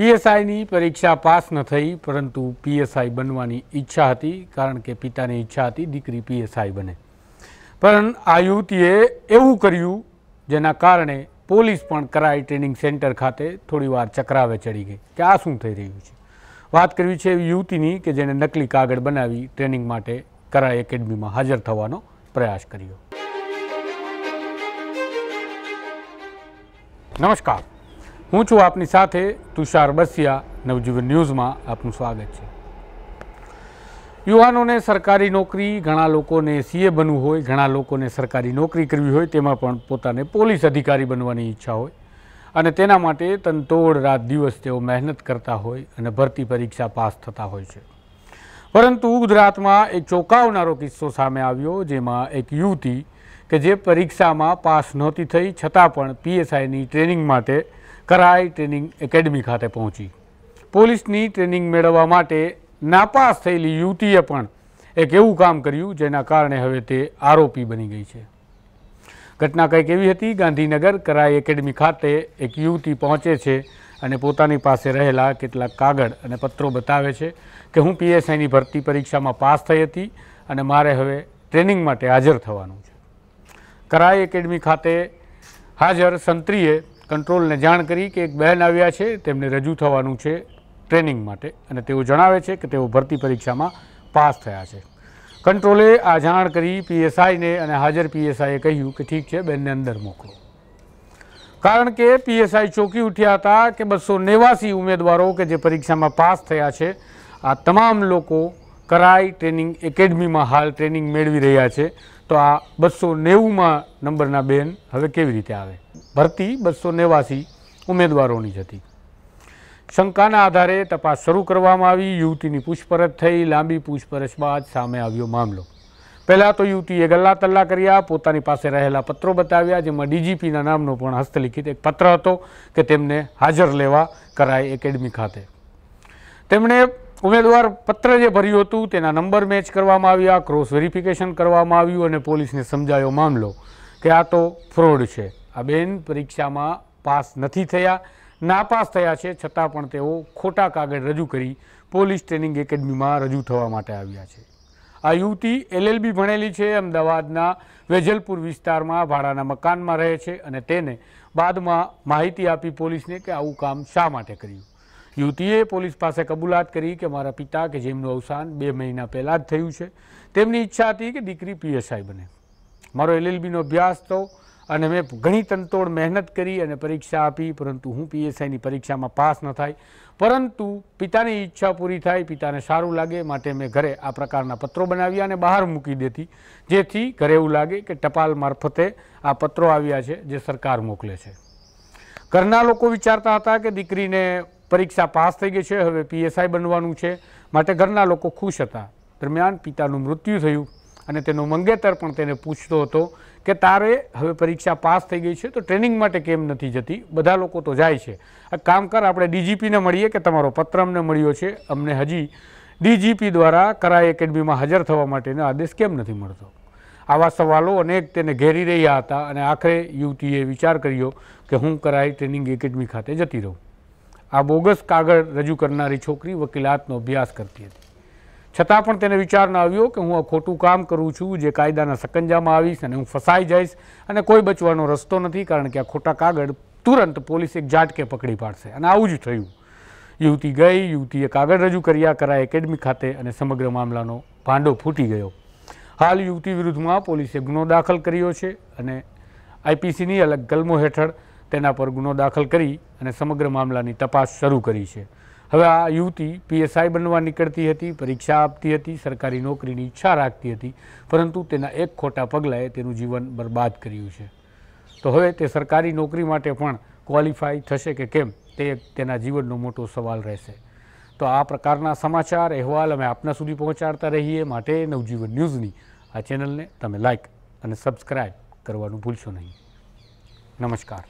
પીએસઆઈની પરીક્ષા પાસ ન થઈ પરંતુ પીએસઆઈ બનવાની ઈચ્છા હતી કારણ કે પિતાની ઈચ્છા હતી દીકરી પીએસઆઈ બને પણ આ યુવતીએ એવું કર્યું જેના કારણે પોલીસ પણ કરાઈ ટ્રેનિંગ સેન્ટર ખાતે થોડી વાર ચક્રાવે ચડી ગઈ કે આ શું થઈ રહ્યું છે વાત કરવી છે એવી યુવતીની કે જેણે નકલી કાગળ બનાવી ટ્રેનિંગ માટે કરાઈ એકેડમીમાં હાજર થવાનો પ્રયાસ કર્યો નમસ્કાર હું છું આપની સાથે તુષાર બસિયા નવજીવન ન્યૂઝમાં આપનું સ્વાગત છે યુવાનોને સરકારી નોકરી ઘણા લોકોને સીએ બનવું હોય ઘણા લોકોને સરકારી નોકરી કરવી હોય તેમાં પણ પોતાને પોલીસ અધિકારી બનવાની ઈચ્છા હોય અને તેના માટે તનતોડ રાત દિવસ તેઓ મહેનત કરતા હોય અને ભરતી પરીક્ષા પાસ થતા હોય છે પરંતુ ગુજરાતમાં એક ચોંકાવનારો કિસ્સો સામે આવ્યો જેમાં એક યુવતી કે જે પરીક્ષામાં પાસ નહોતી થઈ છતાં પણ પીએસઆઈની ટ્રેનિંગ માટે કરાઈ ટ્રેનિંગ એકેડમી ખાતે પહોંચી પોલીસની ટ્રેનિંગ મેળવવા માટે નાપાસ થયેલી યુવતીએ પણ એક એવું કામ કર્યું જેના કારણે હવે તે આરોપી બની ગઈ છે ઘટના કંઈક એવી હતી ગાંધીનગર કરાઈ એકેડમી ખાતે એક યુવતી પહોંચે છે અને પોતાની પાસે રહેલા કેટલાક કાગળ અને પત્રો બતાવે છે કે હું પીએસઆઈની ભરતી પરીક્ષામાં પાસ થઈ હતી અને મારે હવે ટ્રેનિંગ માટે હાજર થવાનું છે કરાઈ એકેડમી ખાતે હાજર સંત્રીએ કંટ્રોલને જાણ કરી કે એક બહેન આવ્યા છે તેમને રજૂ થવાનું છે ટ્રેનિંગ માટે અને તેઓ જણાવે છે કે તેઓ ભરતી પરીક્ષામાં પાસ થયા છે કંટ્રોલે આ જાણ કરી પીએસઆઈને અને હાજર પીએસઆઈએ કહ્યું કે ઠીક છે બહેનને અંદર મોકલો કારણ કે પીએસઆઈ ચોંકી ઉઠ્યા હતા કે બસો નેવાસી ઉમેદવારો કે જે પરીક્ષામાં પાસ થયા છે આ તમામ લોકો કરાઈ ટ્રેનિંગ એકેડમીમાં હાલ ટ્રેનિંગ મેળવી રહ્યા છે તો આ બસો નેવુંમાં નંબરના બેન હવે કેવી રીતે આવે ભરતી બસો નેવાસી ઉમેદવારોની જ હતી શંકાના આધારે તપાસ શરૂ કરવામાં આવી યુવતીની પૂછપરછ થઈ લાંબી પૂછપરછ બાદ સામે આવ્યો મામલો પહેલાં તો યુવતીએ ગલ્લા તલ્લા કર્યા પોતાની પાસે રહેલા પત્રો બતાવ્યા જેમાં ડીજીપીના નામનો પણ હસ્તલિખિત એક પત્ર હતો કે તેમને હાજર લેવા કરાય એકેડમી ખાતે તેમણે ઉમેદવાર પત્ર જે ભર્યું હતું તેના નંબર મેચ કરવામાં આવ્યા ક્રોસ વેરિફિકેશન કરવામાં આવ્યું અને પોલીસને સમજાયો મામલો કે આ તો ફ્રોડ છે આ બેન પરીક્ષામાં પાસ નથી થયા નાપાસ થયા છે છતાં પણ તેઓ ખોટા કાગળ રજૂ કરી પોલીસ ટ્રેનિંગ એકેડમીમાં રજૂ થવા માટે આવ્યા છે આ યુવતી એલએલબી ભણેલી છે અમદાવાદના વેજલપુર વિસ્તારમાં ભાડાના મકાનમાં રહે છે અને તેને બાદમાં માહિતી આપી પોલીસને કે આવું કામ શા માટે કર્યું યુવતીએ પોલીસ પાસે કબૂલાત કરી કે મારા પિતા કે જેમનું અવસાન બે મહિના પહેલાં જ થયું છે તેમની ઈચ્છા હતી કે દીકરી પીએસઆઈ બને મારો એલએલબીનો અભ્યાસ હતો અને મેં ઘણી તનતોડ મહેનત કરી અને પરીક્ષા આપી પરંતુ હું પીએસઆઈની પરીક્ષામાં પાસ ન થાય પરંતુ પિતાની ઈચ્છા પૂરી થાય પિતાને સારું લાગે માટે મેં ઘરે આ પ્રકારના પત્રો બનાવ્યા અને બહાર મૂકી દેતી જેથી ઘરે એવું લાગે કે ટપાલ મારફતે આ પત્રો આવ્યા છે જે સરકાર મોકલે છે ઘરના લોકો વિચારતા હતા કે દીકરીને પરીક્ષા પાસ થઈ ગઈ છે હવે પીએસઆઈ બનવાનું છે માટે ઘરના લોકો ખુશ હતા દરમિયાન પિતાનું મૃત્યુ થયું અને તેનો મંગેતર પણ તેને પૂછતો હતો કે તારે હવે પરીક્ષા પાસ થઈ ગઈ છે તો ટ્રેનિંગ માટે કેમ નથી જતી બધા લોકો તો જાય છે આ કામ કર આપણે ડીજીપીને મળીએ કે તમારો પત્ર અમને મળ્યો છે અમને હજી ડીજીપી દ્વારા કરાઈ એકેડમીમાં હાજર થવા માટેનો આદેશ કેમ નથી મળતો આવા સવાલો અનેક તેને ઘેરી રહ્યા હતા અને આખરે યુવતીએ વિચાર કર્યો કે હું કરાઈ ટ્રેનિંગ એકેડમી ખાતે જતી રહું આ બોગસ કાગળ રજૂ કરનારી છોકરી વકીલાતનો અભ્યાસ કરતી હતી છતાં પણ તેને વિચાર ન આવ્યો કે હું આ ખોટું કામ કરું છું જે કાયદાના સકંજામાં આવીશ અને હું ફસાઈ જઈશ અને કોઈ બચવાનો રસ્તો નથી કારણ કે આ ખોટા કાગળ તુરંત પોલીસ એક ઝાટકે પકડી પાડશે અને આવું જ થયું યુવતી ગઈ યુવતીએ કાગળ રજૂ કર્યા કરાય એકેડમી ખાતે અને સમગ્ર મામલાનો ભાંડો ફૂટી ગયો હાલ યુવતી વિરુદ્ધમાં પોલીસે ગુનો દાખલ કર્યો છે અને આઈપીસીની અલગ કલમો હેઠળ તેના પર ગુનો દાખલ કરી અને સમગ્ર મામલાની તપાસ શરૂ કરી છે હવે આ યુવતી પીએસઆઈ બનવા નીકળતી હતી પરીક્ષા આપતી હતી સરકારી નોકરીની ઈચ્છા રાખતી હતી પરંતુ તેના એક ખોટા પગલાએ તેનું જીવન બરબાદ કર્યું છે તો હવે તે સરકારી નોકરી માટે પણ ક્વોલિફાય થશે કે કેમ તે તેના જીવનનો મોટો સવાલ રહેશે તો આ પ્રકારના સમાચાર અહેવાલ અમે આપના સુધી પહોંચાડતા રહીએ માટે નવજીવન ન્યૂઝની આ ચેનલને તમે લાઇક અને સબસ્ક્રાઈબ કરવાનું ભૂલશો નહીં નમસ્કાર